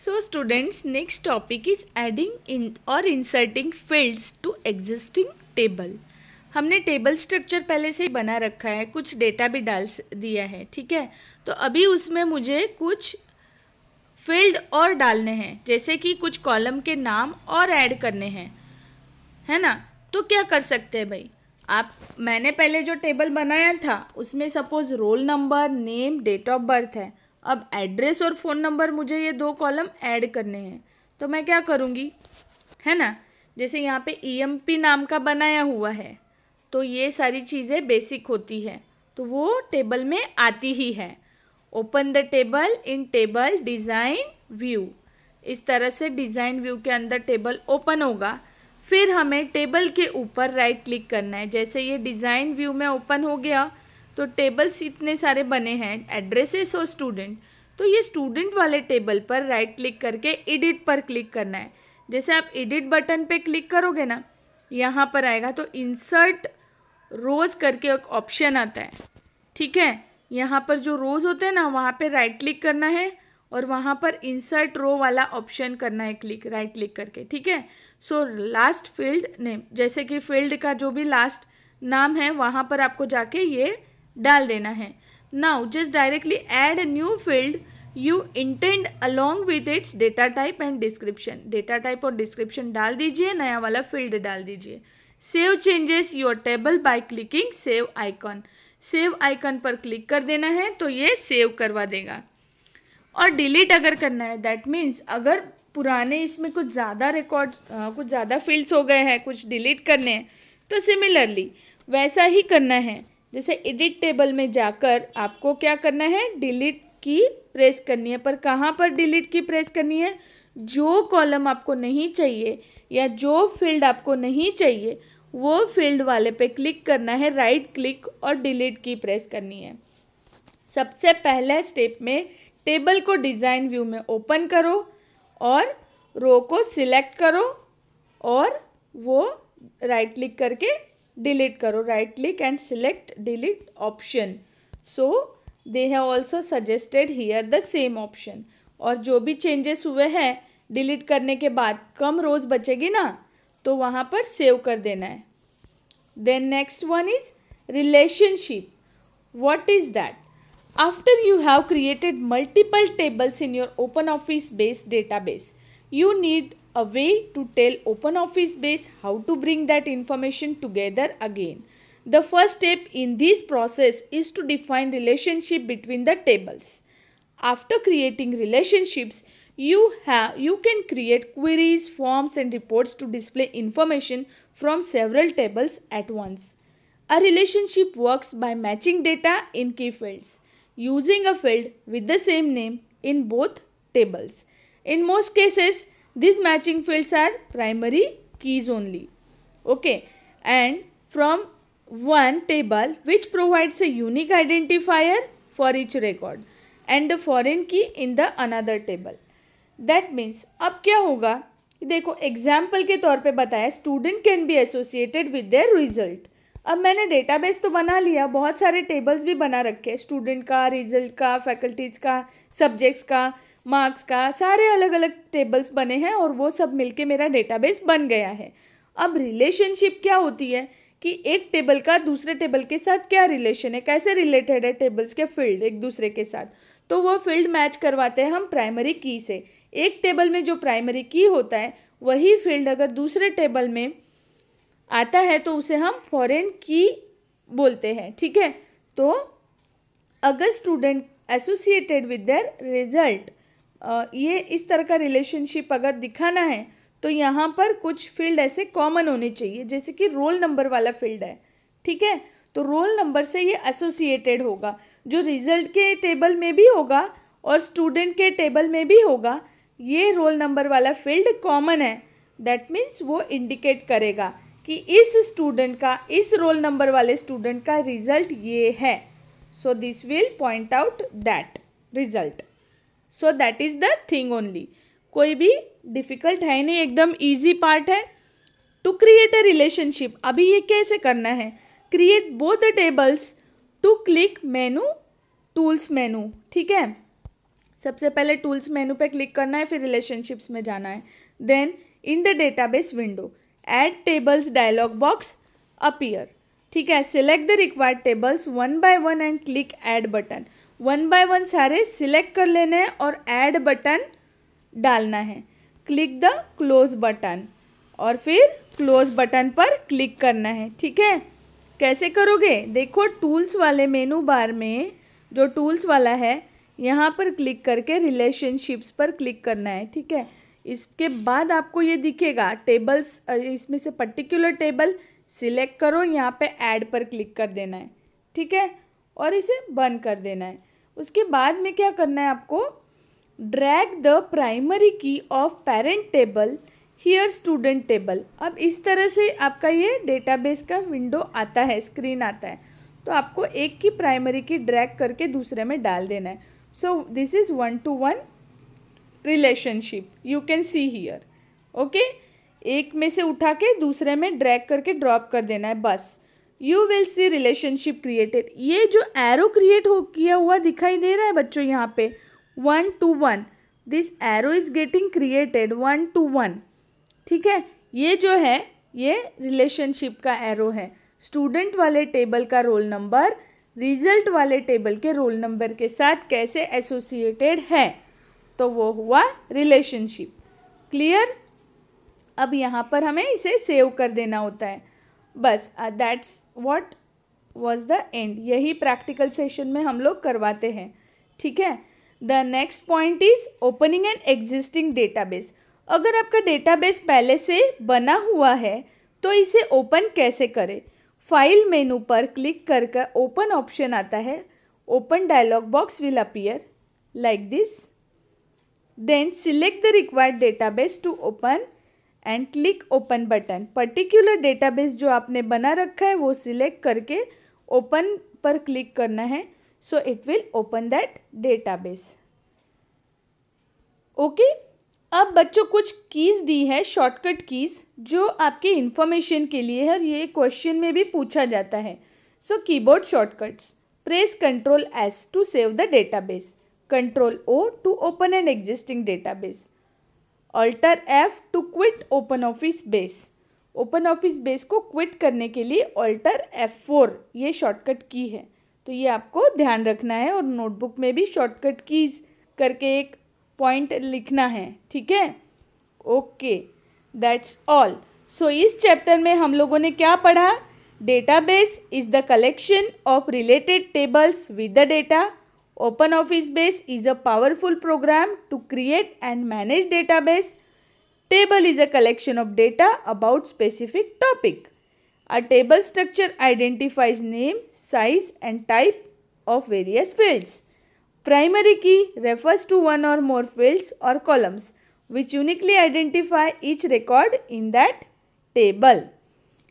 So students next topic is adding in और inserting fields to existing table. हमने table structure पहले से ही बना रखा है कुछ डेटा भी डाल दिया है ठीक है तो अभी उसमें मुझे कुछ फील्ड और डालने हैं जैसे कि कुछ कॉलम के नाम और ऐड करने हैं है ना तो क्या कर सकते हैं भाई आप मैंने पहले जो टेबल बनाया था उसमें suppose roll number name date of birth है अब एड्रेस और फ़ोन नंबर मुझे ये दो कॉलम ऐड करने हैं तो मैं क्या करूँगी है ना जैसे यहाँ पे ई e नाम का बनाया हुआ है तो ये सारी चीज़ें बेसिक होती है तो वो टेबल में आती ही है open the table in table design view इस तरह से डिज़ाइन व्यू के अंदर टेबल ओपन होगा फिर हमें टेबल के ऊपर राइट क्लिक करना है जैसे ये डिज़ाइन व्यू में ओपन हो गया तो टेबल्स इतने सारे बने हैं एड्रेसेस और स्टूडेंट तो ये स्टूडेंट वाले टेबल पर राइट क्लिक करके एडिट पर क्लिक करना है जैसे आप एडिट बटन पे क्लिक करोगे ना यहाँ पर आएगा तो इंसर्ट रोज़ करके एक ऑप्शन आता है ठीक है यहाँ पर जो रोज़ होते हैं ना वहाँ पे राइट क्लिक करना है और वहाँ पर इंसर्ट रो वाला ऑप्शन करना है क्लिक राइट क्लिक करके ठीक है सो लास्ट फील्ड नेम जैसे कि फील्ड का जो भी लास्ट नाम है वहाँ पर आपको जाके ये डाल देना है now just directly add new field you intend along with its data type and description data type और डिस्क्रिप्शन डाल दीजिए नया वाला फील्ड डाल दीजिए save changes your table by clicking save icon save icon पर क्लिक कर देना है तो ये सेव करवा देगा और डिलीट अगर करना है दैट मीन्स अगर पुराने इसमें कुछ ज़्यादा रिकॉर्ड कुछ ज़्यादा फील्ड्स हो गए हैं कुछ डिलीट करने हैं तो सिमिलरली वैसा ही करना है जैसे एडिट टेबल में जाकर आपको क्या करना है डिलीट की प्रेस करनी है पर कहाँ पर डिलीट की प्रेस करनी है जो कॉलम आपको नहीं चाहिए या जो फील्ड आपको नहीं चाहिए वो फील्ड वाले पे क्लिक करना है राइट क्लिक और डिलीट की प्रेस करनी है सबसे पहले स्टेप में टेबल को डिज़ाइन व्यू में ओपन करो और रो को सिलेक्ट करो और वो राइट क्लिक करके डिलीट करो right click and select delete option so they have also suggested here the same option और जो भी चेंजेस हुए हैं डिलीट करने के बाद कम रोज बचेगी ना तो वहाँ पर सेव कर देना है then next one is relationship what is that after you have created multiple tables in your open office based database you need a way to tell OpenOffice base how to bring that information together again. The first step in this process is to define relationship between the tables. After creating relationships, you have you can create queries, forms and reports to display information from several tables at once. A relationship works by matching data in key fields using a field with the same name in both tables. In most cases, these matching fields are primary keys only okay and from one table which provides a unique identifier for each record and the foreign key in the another table that means अब क्या होगा देखो example के तौर पे बताया student can be associated with their result अब मैंने डेटाबेस तो बना लिया बहुत सारे टेबल्स भी बना रखे स्टूडेंट का रिजल्ट का फैकल्टीज़ का सब्जेक्ट्स का मार्क्स का सारे अलग अलग टेबल्स बने हैं और वो सब मिलके मेरा डेटाबेस बन गया है अब रिलेशनशिप क्या होती है कि एक टेबल का दूसरे टेबल के साथ क्या रिलेशन है कैसे रिलेटेड है टेबल्स के फील्ड एक दूसरे के साथ तो वो फील्ड मैच करवाते हैं हम प्राइमरी की से एक टेबल में जो प्राइमरी की होता है वही फील्ड अगर दूसरे टेबल में आता है तो उसे हम फॉरेन की बोलते हैं ठीक है तो अगर student associated with their result ये इस तरह का रिलेशनशिप अगर दिखाना है तो यहाँ पर कुछ फील्ड ऐसे कॉमन होने चाहिए जैसे कि रोल नंबर वाला फील्ड है ठीक है तो रोल नंबर से ये एसोसिएटेड होगा जो रिजल्ट के टेबल में भी होगा और स्टूडेंट के टेबल में भी होगा ये रोल नंबर वाला फील्ड कॉमन है दैट मीन्स वो इंडिकेट करेगा कि इस स्टूडेंट का इस रोल नंबर वाले स्टूडेंट का रिजल्ट ये है so this will point out that result so that is the thing only कोई भी डिफ़िकल्ट है नहीं एकदम ईजी पार्ट है टू क्रिएट अ रिलेशनशिप अभी ये कैसे करना है create both the tables to click menu tools menu ठीक है सबसे पहले टूल्स मेनू पे क्लिक करना है फिर रिलेशनशिप्स में जाना है then in the database window add tables dialog box appear ठीक है select the required tables one by one and click add button one by one सारे सिलेक्ट कर लेने हैं और ऐड बटन डालना है क्लिक द क्लोज बटन और फिर क्लोज बटन पर क्लिक करना है ठीक है कैसे करोगे देखो टूल्स वाले मेनू बार में जो टूल्स वाला है यहाँ पर क्लिक करके रिलेशनशिप्स पर क्लिक करना है ठीक है इसके बाद आपको ये दिखेगा टेबल्स इसमें से पर्टिकुलर टेबल सिलेक्ट करो यहाँ पे ऐड पर क्लिक कर देना है ठीक है और इसे बंद कर देना है उसके बाद में क्या करना है आपको drag the primary key of parent table here student table अब इस तरह से आपका ये डेटाबेस का विंडो आता है स्क्रीन आता है तो आपको एक की प्राइमरी की ड्रैग करके दूसरे में डाल देना है so this is one to one relationship you can see here okay एक में से उठा के दूसरे में ड्रैग करके ड्रॉप कर देना है बस you will see relationship created ये जो एरो क्रिएट हो किया हुआ दिखाई दे रहा है बच्चों यहाँ पे one to one this arrow is getting created one to one ठीक है ये जो है ये रिलेशनशिप का एरो है स्टूडेंट वाले टेबल का रोल नंबर रिजल्ट वाले टेबल के रोल नंबर के साथ कैसे एसोसिएटेड है तो वो हुआ रिलेशनशिप क्लियर अब यहाँ पर हमें इसे सेव कर देना होता है बस that's what was the end यही प्रैक्टिकल सेशन में हम लोग करवाते हैं ठीक है the next point is opening and existing database अगर आपका डेटाबेस पहले से बना हुआ है तो इसे ओपन कैसे करें फाइल मेनू पर क्लिक कर कर ओपन ऑप्शन आता है open dialog box will appear like this then select the required database to open and click open button particular database जो आपने बना रखा है वो सिलेक्ट करके ओपन पर क्लिक करना है so it will open that database okay अब बच्चों कुछ कीज़ दी है शॉर्टकट कीज़ जो आपके इन्फॉर्मेशन के लिए है और ये क्वेश्चन में भी पूछा जाता है so keyboard shortcuts press control S to save the database control O to open an existing database alt F to quit open office base open office base को क्विट करने के लिए अल्टर एफ फोर ये शॉर्टकट की है तो ये आपको ध्यान रखना है और नोटबुक में भी शॉर्टकट कीज करके एक पॉइंट लिखना है ठीक है ओके दैट्स ऑल सो इस चैप्टर में हम लोगों ने क्या पढ़ा database is the collection of related tables with the data Open Office Base is a powerful program to create and manage database. Table is a collection of data about specific topic. A table structure identifies name, size and type of various fields. Primary key refers to one or more fields or columns which uniquely identify each record in that table.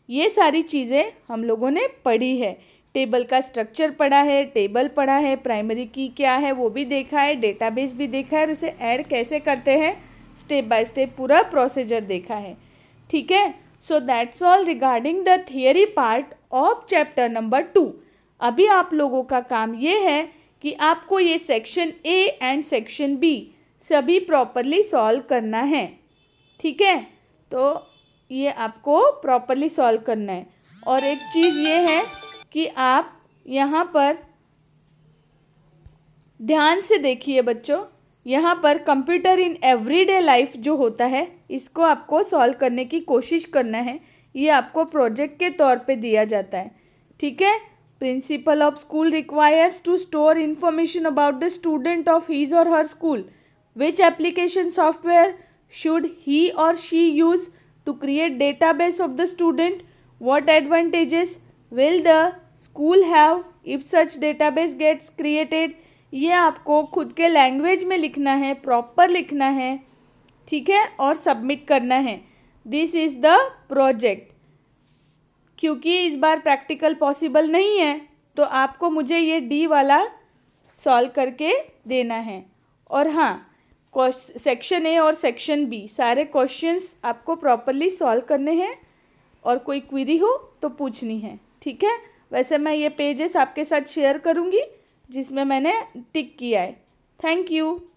ये सारी चीज़ें हम लोगों ने पढ़ी है table का structure पढ़ा है टेबल पढ़ा है प्राइमरी की क्या है वो भी देखा है डेटाबेस भी देखा है और उसे ऐड कैसे करते हैं स्टेप बाय स्टेप पूरा प्रोसीजर देखा है ठीक है so that's all regarding the theory part of chapter number two अभी आप लोगों का काम ये है कि आपको ये section A and section B सभी प्रॉपरली सॉल्व करना है ठीक है तो ये आपको प्रॉपरली सॉल्व करना है और एक चीज़ ये है कि आप यहाँ पर ध्यान से देखिए बच्चों यहाँ पर कंप्यूटर इन एवरीडे लाइफ जो होता है इसको आपको सॉल्व करने की कोशिश करना है ये आपको प्रोजेक्ट के तौर पे दिया जाता है ठीक है principal of school requires to store information about the student of his और her school which application software should he और she use to create database of the student what advantages will the school have if such database gets created ये आपको खुद के language में लिखना है proper लिखना है ठीक है और सबमिट करना है दिस इज़ द प्रोजेक्ट क्योंकि इस बार प्रैक्टिकल पॉसिबल नहीं है तो आपको मुझे ये डी वाला सॉल्व करके देना है और हाँ सेक्शन ए और सेक्शन बी सारे क्वेश्चंस आपको प्रॉपरली सॉल्व करने हैं और कोई क्वेरी हो तो पूछनी है ठीक है वैसे मैं ये पेजेस आपके साथ शेयर करूँगी जिसमें मैंने टिक किया है थैंक यू